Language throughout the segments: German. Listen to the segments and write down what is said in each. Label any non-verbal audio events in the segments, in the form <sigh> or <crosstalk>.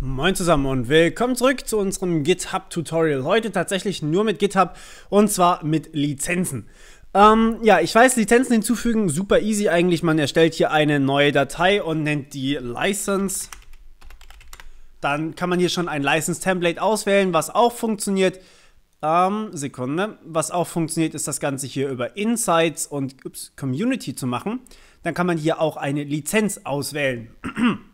Moin zusammen und willkommen zurück zu unserem GitHub Tutorial. Heute tatsächlich nur mit GitHub und zwar mit Lizenzen. Ähm, ja, ich weiß, Lizenzen hinzufügen, super easy eigentlich. Man erstellt hier eine neue Datei und nennt die License. Dann kann man hier schon ein License Template auswählen, was auch funktioniert. Ähm, Sekunde. Was auch funktioniert, ist das Ganze hier über Insights und ups, Community zu machen. Dann kann man hier auch eine Lizenz auswählen. <clears throat>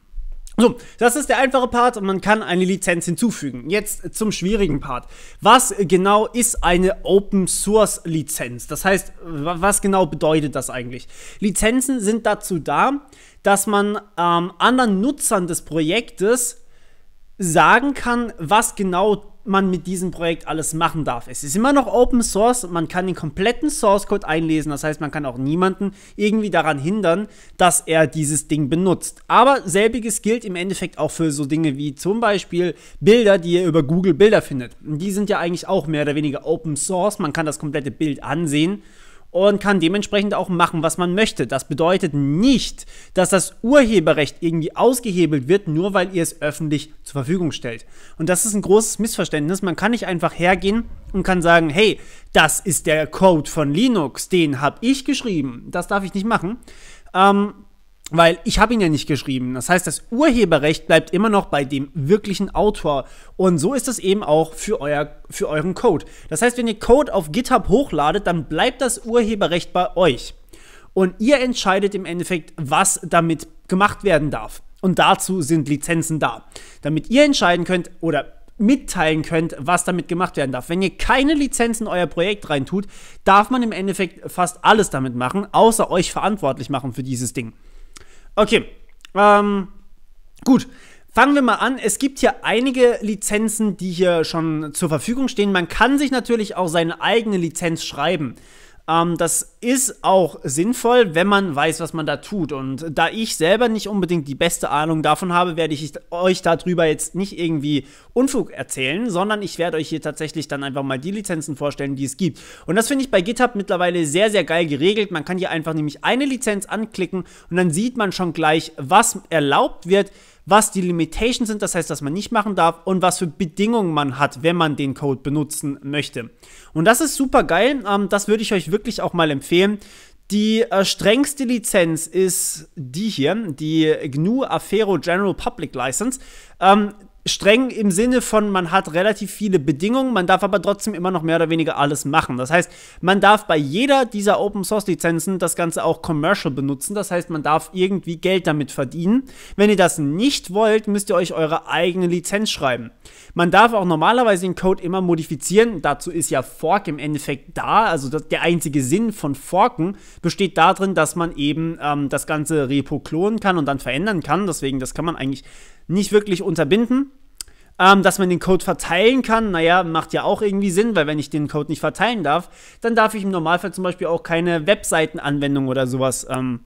So, das ist der einfache Part und man kann eine Lizenz hinzufügen. Jetzt zum schwierigen Part. Was genau ist eine Open Source Lizenz? Das heißt, was genau bedeutet das eigentlich? Lizenzen sind dazu da, dass man ähm, anderen Nutzern des Projektes sagen kann, was genau man mit diesem Projekt alles machen darf. Es ist immer noch Open Source, man kann den kompletten Source Code einlesen, das heißt, man kann auch niemanden irgendwie daran hindern, dass er dieses Ding benutzt. Aber selbiges gilt im Endeffekt auch für so Dinge wie zum Beispiel Bilder, die ihr über Google Bilder findet. Die sind ja eigentlich auch mehr oder weniger Open Source, man kann das komplette Bild ansehen und kann dementsprechend auch machen, was man möchte. Das bedeutet nicht, dass das Urheberrecht irgendwie ausgehebelt wird, nur weil ihr es öffentlich zur Verfügung stellt. Und das ist ein großes Missverständnis. Man kann nicht einfach hergehen und kann sagen, hey, das ist der Code von Linux, den habe ich geschrieben. Das darf ich nicht machen. Ähm, weil ich habe ihn ja nicht geschrieben. Das heißt, das Urheberrecht bleibt immer noch bei dem wirklichen Autor. Und so ist es eben auch für, euer, für euren Code. Das heißt, wenn ihr Code auf GitHub hochladet, dann bleibt das Urheberrecht bei euch. Und ihr entscheidet im Endeffekt, was damit gemacht werden darf. Und dazu sind Lizenzen da, damit ihr entscheiden könnt oder mitteilen könnt, was damit gemacht werden darf. Wenn ihr keine Lizenzen in euer Projekt reintut, darf man im Endeffekt fast alles damit machen, außer euch verantwortlich machen für dieses Ding. Okay. Ähm, gut. Fangen wir mal an. Es gibt hier einige Lizenzen, die hier schon zur Verfügung stehen. Man kann sich natürlich auch seine eigene Lizenz schreiben. Ähm, das ist auch sinnvoll, wenn man weiß, was man da tut. Und da ich selber nicht unbedingt die beste Ahnung davon habe, werde ich euch darüber jetzt nicht irgendwie Unfug erzählen, sondern ich werde euch hier tatsächlich dann einfach mal die Lizenzen vorstellen, die es gibt. Und das finde ich bei GitHub mittlerweile sehr, sehr geil geregelt. Man kann hier einfach nämlich eine Lizenz anklicken und dann sieht man schon gleich, was erlaubt wird, was die Limitations sind, das heißt, dass man nicht machen darf und was für Bedingungen man hat, wenn man den Code benutzen möchte. Und das ist super geil. Ähm, das würde ich euch wirklich auch mal empfehlen. Die äh, strengste Lizenz ist die hier, die GNU Afero General Public License. Ähm, streng im Sinne von, man hat relativ viele Bedingungen, man darf aber trotzdem immer noch mehr oder weniger alles machen. Das heißt, man darf bei jeder dieser Open Source Lizenzen das Ganze auch commercial benutzen. Das heißt, man darf irgendwie Geld damit verdienen. Wenn ihr das nicht wollt, müsst ihr euch eure eigene Lizenz schreiben. Man darf auch normalerweise den Code immer modifizieren. Dazu ist ja Fork im Endeffekt da. Also das, der einzige Sinn von Forken besteht darin, dass man eben ähm, das ganze Repo klonen kann und dann verändern kann. Deswegen, das kann man eigentlich nicht wirklich unterbinden. Ähm, dass man den Code verteilen kann, naja, macht ja auch irgendwie Sinn, weil wenn ich den Code nicht verteilen darf, dann darf ich im Normalfall zum Beispiel auch keine Webseitenanwendung oder sowas ähm,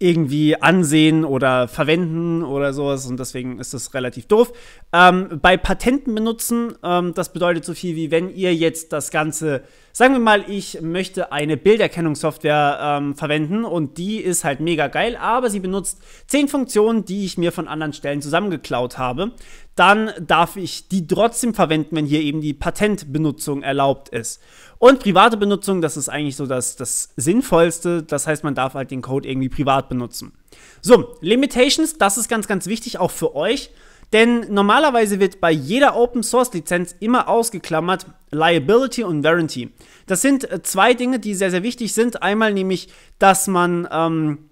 irgendwie ansehen oder verwenden oder sowas und deswegen ist das relativ doof. Ähm, bei Patenten benutzen, ähm, das bedeutet so viel wie, wenn ihr jetzt das Ganze, sagen wir mal, ich möchte eine Bilderkennungssoftware ähm, verwenden und die ist halt mega geil, aber sie benutzt zehn Funktionen, die ich mir von anderen Stellen zusammengeklaut habe, dann darf ich die trotzdem verwenden, wenn hier eben die Patentbenutzung erlaubt ist. Und private Benutzung, das ist eigentlich so das, das Sinnvollste. Das heißt, man darf halt den Code irgendwie privat benutzen. So, Limitations, das ist ganz, ganz wichtig auch für euch. Denn normalerweise wird bei jeder Open Source Lizenz immer ausgeklammert Liability und Warranty. Das sind äh, zwei Dinge, die sehr, sehr wichtig sind. Einmal nämlich, dass man ähm,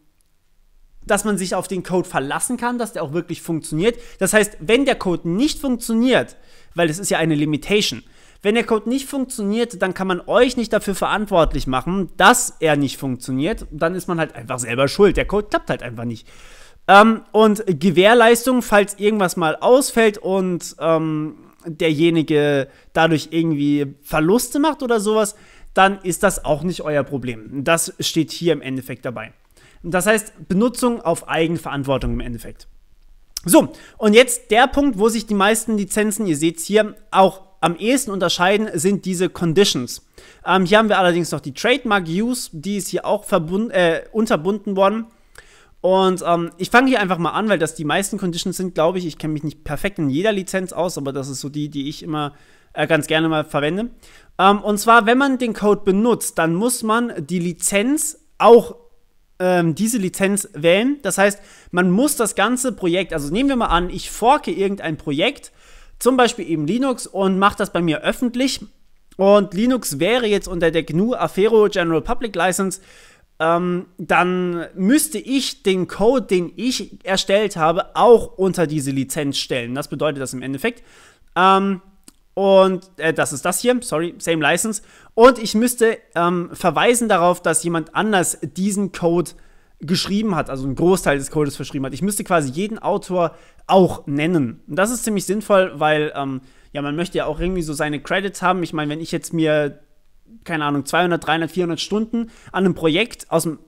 dass man sich auf den Code verlassen kann, dass der auch wirklich funktioniert. Das heißt, wenn der Code nicht funktioniert, weil es ist ja eine Limitation, wenn der Code nicht funktioniert, dann kann man euch nicht dafür verantwortlich machen, dass er nicht funktioniert. Dann ist man halt einfach selber schuld. Der Code klappt halt einfach nicht. Ähm, und Gewährleistung, falls irgendwas mal ausfällt und ähm, derjenige dadurch irgendwie Verluste macht oder sowas, dann ist das auch nicht euer Problem. Das steht hier im Endeffekt dabei. Das heißt, Benutzung auf Eigenverantwortung im Endeffekt. So, und jetzt der Punkt, wo sich die meisten Lizenzen, ihr seht es hier, auch am ehesten unterscheiden, sind diese Conditions. Ähm, hier haben wir allerdings noch die Trademark Use, die ist hier auch äh, unterbunden worden. Und ähm, ich fange hier einfach mal an, weil das die meisten Conditions sind, glaube ich. Ich kenne mich nicht perfekt in jeder Lizenz aus, aber das ist so die, die ich immer äh, ganz gerne mal verwende. Ähm, und zwar, wenn man den Code benutzt, dann muss man die Lizenz auch ähm, diese Lizenz wählen. Das heißt, man muss das ganze Projekt, also nehmen wir mal an, ich forke irgendein Projekt, zum Beispiel eben Linux und mache das bei mir öffentlich. Und Linux wäre jetzt unter der GNU Afero General Public License ähm, dann müsste ich den Code, den ich erstellt habe, auch unter diese Lizenz stellen. Das bedeutet das im Endeffekt. Ähm, und äh, das ist das hier, sorry, same license. Und ich müsste ähm, verweisen darauf, dass jemand anders diesen Code geschrieben hat, also einen Großteil des Codes verschrieben hat. Ich müsste quasi jeden Autor auch nennen. Und das ist ziemlich sinnvoll, weil ähm, ja, man möchte ja auch irgendwie so seine Credits haben. Ich meine, wenn ich jetzt mir, keine Ahnung, 200, 300, 400 Stunden an einem Projekt aus dem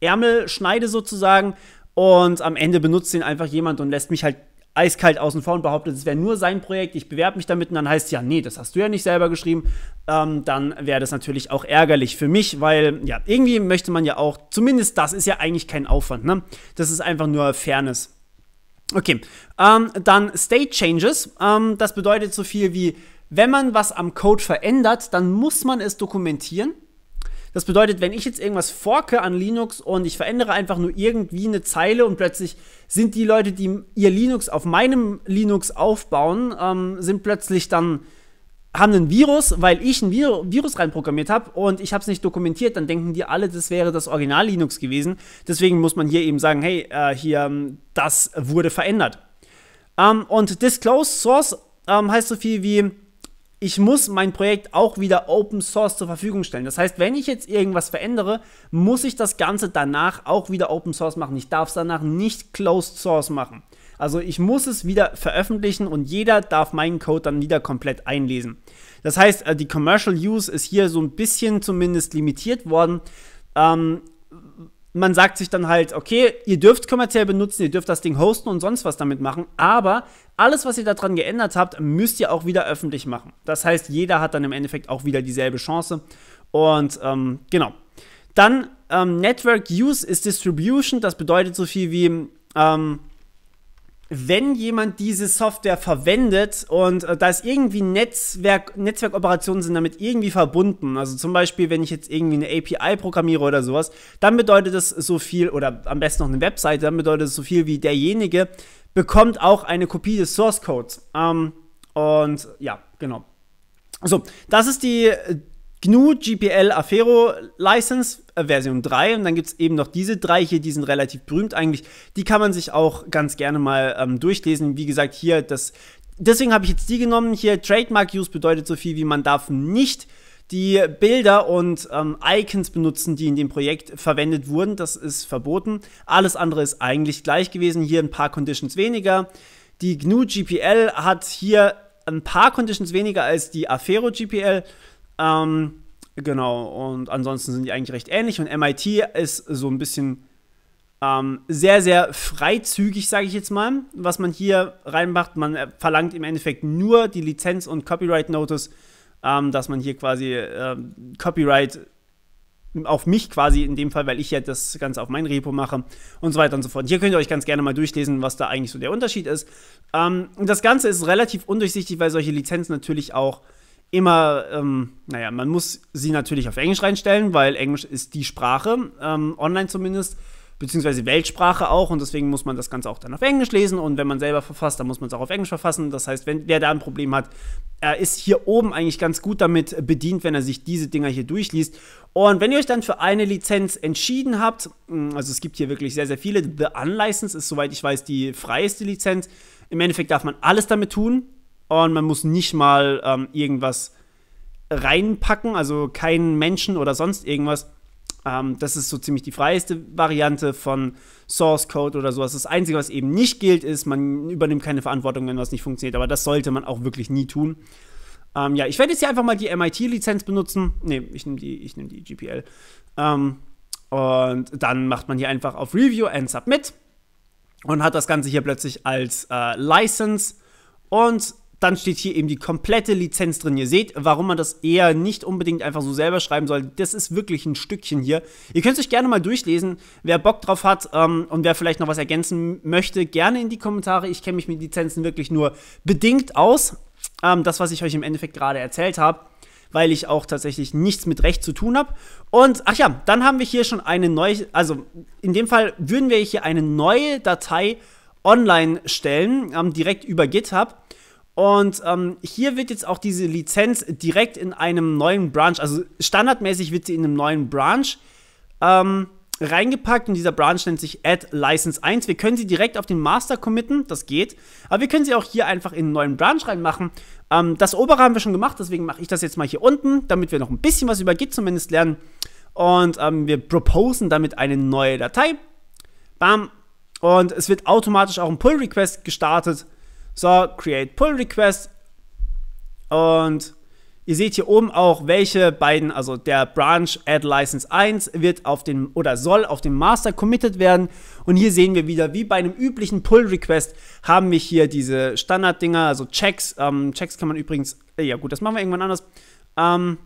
Ärmel schneide sozusagen und am Ende benutzt ihn einfach jemand und lässt mich halt eiskalt außen vor und behauptet, es wäre nur sein Projekt, ich bewerbe mich damit und dann heißt es ja, nee, das hast du ja nicht selber geschrieben, ähm, dann wäre das natürlich auch ärgerlich für mich, weil ja, irgendwie möchte man ja auch, zumindest das ist ja eigentlich kein Aufwand, ne? Das ist einfach nur Fairness. Okay, ähm, dann State Changes. Ähm, das bedeutet so viel wie, wenn man was am Code verändert, dann muss man es dokumentieren das bedeutet, wenn ich jetzt irgendwas forke an Linux und ich verändere einfach nur irgendwie eine Zeile und plötzlich sind die Leute, die ihr Linux auf meinem Linux aufbauen, ähm, sind plötzlich dann haben einen Virus, weil ich ein Virus reinprogrammiert habe und ich habe es nicht dokumentiert, dann denken die alle, das wäre das Original Linux gewesen. Deswegen muss man hier eben sagen, hey, äh, hier, ähm, das wurde verändert. Ähm, und this source ähm, heißt so viel wie ich muss mein Projekt auch wieder Open Source zur Verfügung stellen. Das heißt, wenn ich jetzt irgendwas verändere, muss ich das Ganze danach auch wieder Open Source machen. Ich darf es danach nicht Closed Source machen. Also ich muss es wieder veröffentlichen und jeder darf meinen Code dann wieder komplett einlesen. Das heißt, äh, die Commercial Use ist hier so ein bisschen zumindest limitiert worden. Ähm, man sagt sich dann halt, okay, ihr dürft kommerziell benutzen, ihr dürft das Ding hosten und sonst was damit machen, aber alles, was ihr daran geändert habt, müsst ihr auch wieder öffentlich machen. Das heißt, jeder hat dann im Endeffekt auch wieder dieselbe Chance. Und ähm, genau. Dann ähm, Network Use ist Distribution, das bedeutet so viel wie, ähm, wenn jemand diese Software verwendet und äh, da ist irgendwie Netzwerk, Netzwerkoperationen sind damit irgendwie verbunden. Also zum Beispiel, wenn ich jetzt irgendwie eine API programmiere oder sowas, dann bedeutet das so viel, oder am besten noch eine Webseite, dann bedeutet es so viel wie derjenige bekommt auch eine Kopie des Source Codes. Ähm, und ja, genau. So, das ist die äh, GNU GPL Afero License äh, Version 3 und dann gibt es eben noch diese drei hier, die sind relativ berühmt eigentlich. Die kann man sich auch ganz gerne mal ähm, durchlesen. Wie gesagt, hier das. Deswegen habe ich jetzt die genommen. Hier Trademark Use bedeutet so viel wie man darf nicht die Bilder und ähm, Icons benutzen, die in dem Projekt verwendet wurden. Das ist verboten. Alles andere ist eigentlich gleich gewesen. Hier ein paar Conditions weniger. Die GNU GPL hat hier ein paar Conditions weniger als die Afero GPL. Ähm, Genau, und ansonsten sind die eigentlich recht ähnlich. Und MIT ist so ein bisschen ähm, sehr, sehr freizügig, sage ich jetzt mal, was man hier reinmacht. Man äh, verlangt im Endeffekt nur die Lizenz und Copyright Notice, ähm, dass man hier quasi äh, Copyright auf mich quasi in dem Fall, weil ich ja das Ganze auf mein Repo mache und so weiter und so fort. Hier könnt ihr euch ganz gerne mal durchlesen, was da eigentlich so der Unterschied ist. Ähm, das Ganze ist relativ undurchsichtig, weil solche Lizenzen natürlich auch immer, ähm, naja, man muss sie natürlich auf Englisch reinstellen, weil Englisch ist die Sprache, ähm, online zumindest, beziehungsweise Weltsprache auch und deswegen muss man das Ganze auch dann auf Englisch lesen und wenn man selber verfasst, dann muss man es auch auf Englisch verfassen. Das heißt, wenn wer da ein Problem hat, er ist hier oben eigentlich ganz gut damit bedient, wenn er sich diese Dinger hier durchliest. Und wenn ihr euch dann für eine Lizenz entschieden habt, hm, also es gibt hier wirklich sehr, sehr viele, The Unlicensed ist, soweit ich weiß, die freieste Lizenz. Im Endeffekt darf man alles damit tun, und man muss nicht mal ähm, irgendwas reinpacken, also keinen Menschen oder sonst irgendwas. Ähm, das ist so ziemlich die freieste Variante von Source Code oder sowas. Das Einzige, was eben nicht gilt, ist, man übernimmt keine Verantwortung, wenn was nicht funktioniert. Aber das sollte man auch wirklich nie tun. Ähm, ja, ich werde jetzt hier einfach mal die MIT-Lizenz benutzen. Ne, ich nehme die, nehm die GPL. Ähm, und dann macht man hier einfach auf Review and Submit und hat das Ganze hier plötzlich als äh, License. Und dann steht hier eben die komplette Lizenz drin. Ihr seht, warum man das eher nicht unbedingt einfach so selber schreiben soll. Das ist wirklich ein Stückchen hier. Ihr könnt es euch gerne mal durchlesen. Wer Bock drauf hat ähm, und wer vielleicht noch was ergänzen möchte, gerne in die Kommentare. Ich kenne mich mit Lizenzen wirklich nur bedingt aus. Ähm, das, was ich euch im Endeffekt gerade erzählt habe weil ich auch tatsächlich nichts mit Recht zu tun habe. Und ach ja, dann haben wir hier schon eine neue, also in dem Fall würden wir hier eine neue Datei online stellen, ähm, direkt über GitHub. Und ähm, hier wird jetzt auch diese Lizenz direkt in einem neuen Branch, also standardmäßig wird sie in einem neuen Branch ähm, reingepackt und dieser Branch nennt sich Add License 1. Wir können sie direkt auf den Master committen, das geht. Aber wir können sie auch hier einfach in einen neuen Branch reinmachen. Ähm, das obere haben wir schon gemacht, deswegen mache ich das jetzt mal hier unten, damit wir noch ein bisschen was über Git zumindest lernen. Und ähm, wir proposen damit eine neue Datei. Bam. Und es wird automatisch auch ein Pull-Request gestartet so, create pull request. Und ihr seht hier oben auch, welche beiden, also der Branch add license 1 wird auf den oder soll auf den Master committed werden. Und hier sehen wir wieder, wie bei einem üblichen pull request haben wir hier diese Standard-Dinger, also Checks. Ähm, Checks kann man übrigens, äh, ja gut, das machen wir irgendwann anders. Ähm,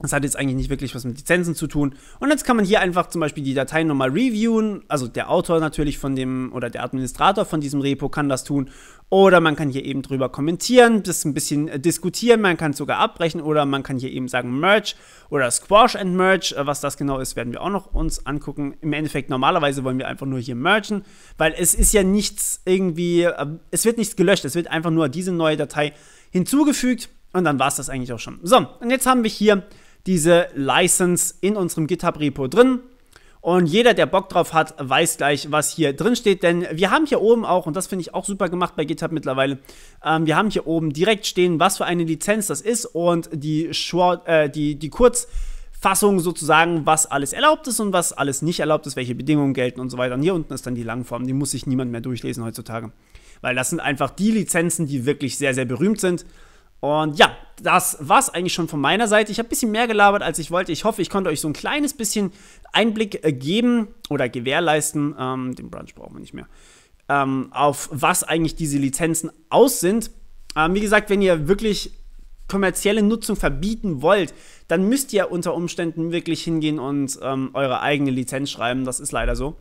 das hat jetzt eigentlich nicht wirklich was mit Lizenzen zu tun. Und jetzt kann man hier einfach zum Beispiel die Dateien nochmal reviewen. Also der Autor natürlich von dem oder der Administrator von diesem Repo kann das tun. Oder man kann hier eben drüber kommentieren, das ein bisschen äh, diskutieren. Man kann es sogar abbrechen oder man kann hier eben sagen Merge oder Squash and Merge. Äh, was das genau ist, werden wir auch noch uns angucken. Im Endeffekt normalerweise wollen wir einfach nur hier mergen, weil es ist ja nichts irgendwie, äh, es wird nichts gelöscht. Es wird einfach nur diese neue Datei hinzugefügt. Und dann war es das eigentlich auch schon. So, und jetzt haben wir hier diese License in unserem GitHub-Repo drin. Und jeder, der Bock drauf hat, weiß gleich, was hier drin steht. Denn wir haben hier oben auch, und das finde ich auch super gemacht bei GitHub mittlerweile, ähm, wir haben hier oben direkt stehen, was für eine Lizenz das ist und die, Short, äh, die, die Kurzfassung sozusagen, was alles erlaubt ist und was alles nicht erlaubt ist, welche Bedingungen gelten und so weiter. Und hier unten ist dann die Langform, die muss sich niemand mehr durchlesen heutzutage. Weil das sind einfach die Lizenzen, die wirklich sehr, sehr berühmt sind. Und ja, das war's eigentlich schon von meiner Seite. Ich habe ein bisschen mehr gelabert, als ich wollte. Ich hoffe, ich konnte euch so ein kleines bisschen Einblick äh, geben oder gewährleisten. Ähm, den Brunch brauchen wir nicht mehr. Ähm, auf was eigentlich diese Lizenzen aus sind. Ähm, wie gesagt, wenn ihr wirklich kommerzielle Nutzung verbieten wollt, dann müsst ihr unter Umständen wirklich hingehen und ähm, eure eigene Lizenz schreiben. Das ist leider so.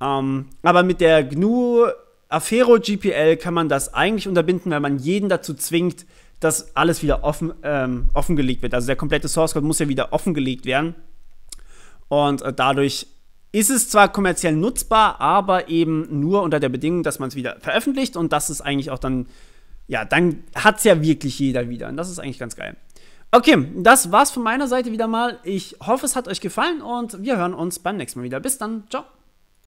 Ähm, aber mit der GNU Afero GPL kann man das eigentlich unterbinden, weil man jeden dazu zwingt, dass alles wieder offen, ähm, offengelegt wird. Also der komplette Source Code muss ja wieder offengelegt werden. Und äh, dadurch ist es zwar kommerziell nutzbar, aber eben nur unter der Bedingung, dass man es wieder veröffentlicht und das ist eigentlich auch dann, ja, dann hat es ja wirklich jeder wieder. Und das ist eigentlich ganz geil. Okay, das war's von meiner Seite wieder mal. Ich hoffe, es hat euch gefallen und wir hören uns beim nächsten Mal wieder. Bis dann, ciao.